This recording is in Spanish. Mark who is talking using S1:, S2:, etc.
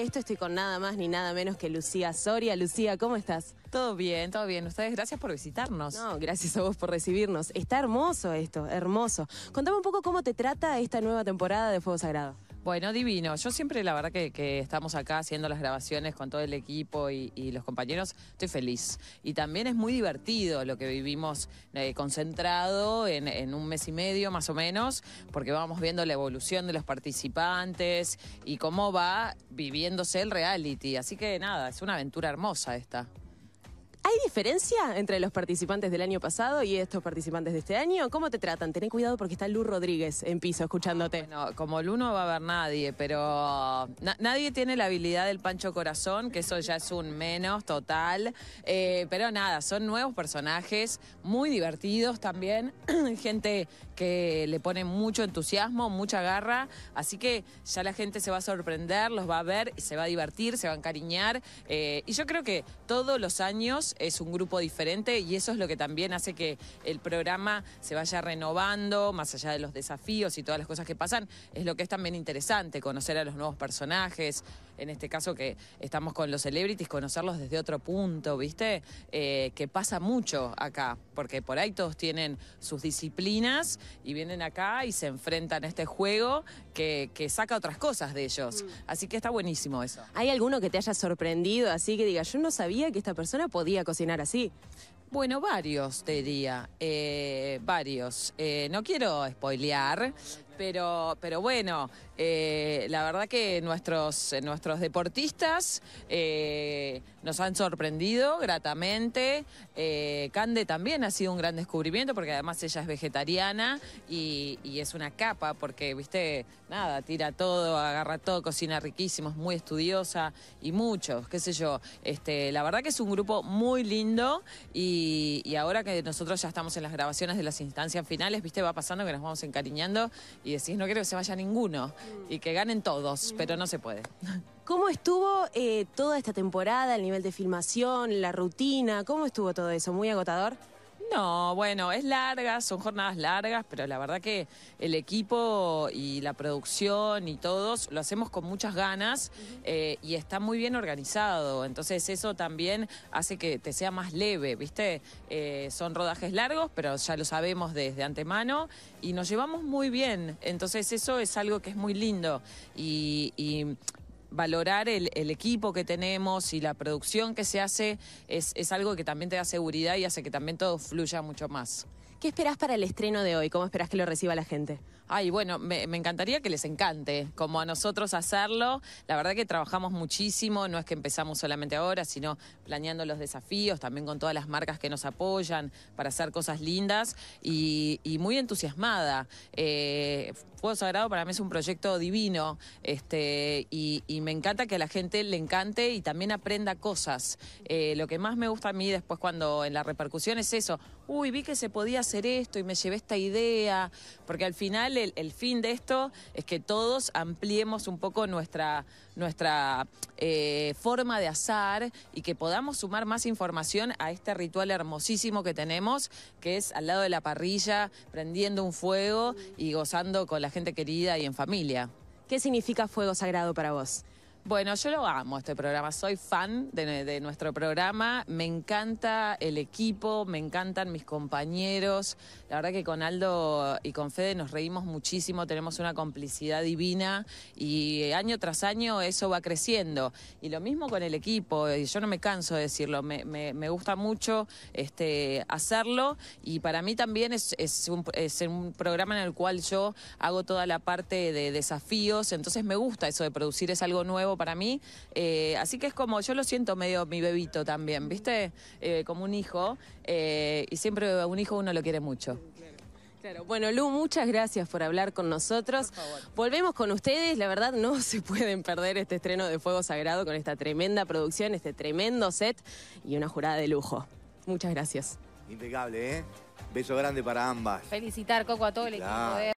S1: esto estoy con nada más ni nada menos que Lucía Soria. Lucía, ¿cómo estás? Todo bien, todo bien. Ustedes, gracias por visitarnos. No, gracias a vos por recibirnos. Está hermoso esto, hermoso. Contame un poco cómo te trata esta nueva temporada de Fuego Sagrado.
S2: Bueno, divino. Yo siempre, la verdad, que, estamos acá haciendo las grabaciones con todo el equipo y, los compañeros, estoy feliz. Y también es muy divertido lo que vivimos eh, concentrado en, en, un mes y medio, más o menos, porque vamos viendo la evolución de los participantes y cómo va
S1: viviéndose el reality. Así que nada, es una aventura hermosa esta. ¿Hay diferencia entre los participantes del año pasado y estos participantes de este año? ¿Cómo te tratan? Ten cuidado porque está Luz Rodríguez en piso escuchándote. bueno, como Lu no va a haber nadie, pero nadie tiene
S2: la habilidad del Pancho Corazón, que eso ya es un menos total. Eh, pero nada, son nuevos personajes, muy divertidos también, gente que le pone mucho entusiasmo, mucha garra, así que ya la gente se va a sorprender, los va a ver, y se va a divertir, se va a encariñar. Eh, y yo creo que todos los años es un grupo diferente y eso es lo que también hace que el programa se vaya renovando, más allá de los desafíos y todas las cosas que pasan, es lo que es también interesante, conocer a los nuevos personajes, en este caso que estamos con los celebrities, conocerlos desde otro punto, ¿viste? Eh, que pasa mucho acá, porque por ahí todos tienen sus disciplinas y vienen acá
S1: y se enfrentan a este juego que, que saca otras cosas de ellos. Mm. Así que está buenísimo eso. ¿Hay alguno que te haya sorprendido, así que diga, yo no sabía que esta persona podía cocinar así? Bueno, varios, te diría, eh, varios. Eh, no quiero spoilear,
S2: pero, pero bueno, eh, la verdad que nuestros, nuestros deportistas eh, nos han sorprendido gratamente. Eh, Cande también ha sido un gran descubrimiento porque además ella es vegetariana y, es una capa porque, viste, nada, tira todo, agarra todo, cocina riquísimo, es muy estudiosa y muchos, qué sé yo. Este, la verdad que es un grupo muy lindo y ahora que nosotros ya estamos en las grabaciones de las instancias finales, viste, va pasando que nos vamos encariñando y decís, no quiero que se vaya ninguno mm. y que ganen todos, pero no se puede.
S1: ¿Cómo estuvo eh, toda esta temporada, el nivel de filmación, la rutina? ¿Cómo estuvo todo eso? ¿Muy agotador?
S2: No, bueno, es larga, son jornadas largas, pero la verdad que el equipo y la producción y todos lo hacemos con muchas ganas eh, y está muy bien organizado. Entonces eso también hace que te sea más leve, ¿viste? Eh, son rodajes largos, pero ya lo sabemos desde antemano y nos llevamos muy bien. Entonces eso es algo que es muy lindo y, y valorar el, equipo que tenemos y la producción que se hace es, es algo que también te da seguridad
S1: y hace que también todo fluya mucho más. ¿Qué esperás para el estreno de hoy? ¿Cómo esperás que lo reciba la gente?
S2: Ay, bueno, me, encantaría que les encante, como a nosotros hacerlo. La verdad que trabajamos muchísimo, no es que empezamos solamente ahora, sino planeando los desafíos, también con todas las marcas que nos apoyan para hacer cosas lindas y, muy entusiasmada. Eh, Fuego Sagrado para mí es un proyecto divino este, y, me encanta que a la gente le encante y también aprenda cosas. Eh, lo que más me gusta a mí después cuando en la repercusión es eso, uy, vi que se podía hacer esto y me llevé esta idea, porque al final el, fin de esto es que todos ampliemos un poco nuestra, eh, forma de azar y que podamos sumar más información a este ritual hermosísimo que tenemos, que es al lado de la parrilla, prendiendo un fuego y gozando con la gente querida y en familia. ¿Qué significa fuego sagrado para vos? Bueno, yo lo amo este programa, soy fan de, nuestro programa, me encanta el equipo, me encantan mis compañeros, la verdad que con Aldo y con Fede nos reímos muchísimo, tenemos una complicidad divina y año tras año eso va creciendo. Y lo mismo con el equipo, yo no me canso de decirlo, me, gusta mucho este, hacerlo y para mí también es un programa en el cual yo hago toda la parte de desafíos, entonces me gusta eso de producir, es algo nuevo para mí. Eh, así que es como, yo lo siento medio mi bebito también, ¿viste? Eh, como un hijo.
S1: Eh, y siempre a un hijo uno lo quiere mucho. Claro. Bueno, Lu, muchas gracias por hablar con nosotros. Volvemos con ustedes. La verdad, no se pueden perder este estreno de Fuego Sagrado con esta tremenda producción, este tremendo set y una jurada de lujo. Muchas gracias.
S2: Impecable, ¿eh? Beso grande para ambas.
S1: Felicitar, Coco, a todo el equipo. De...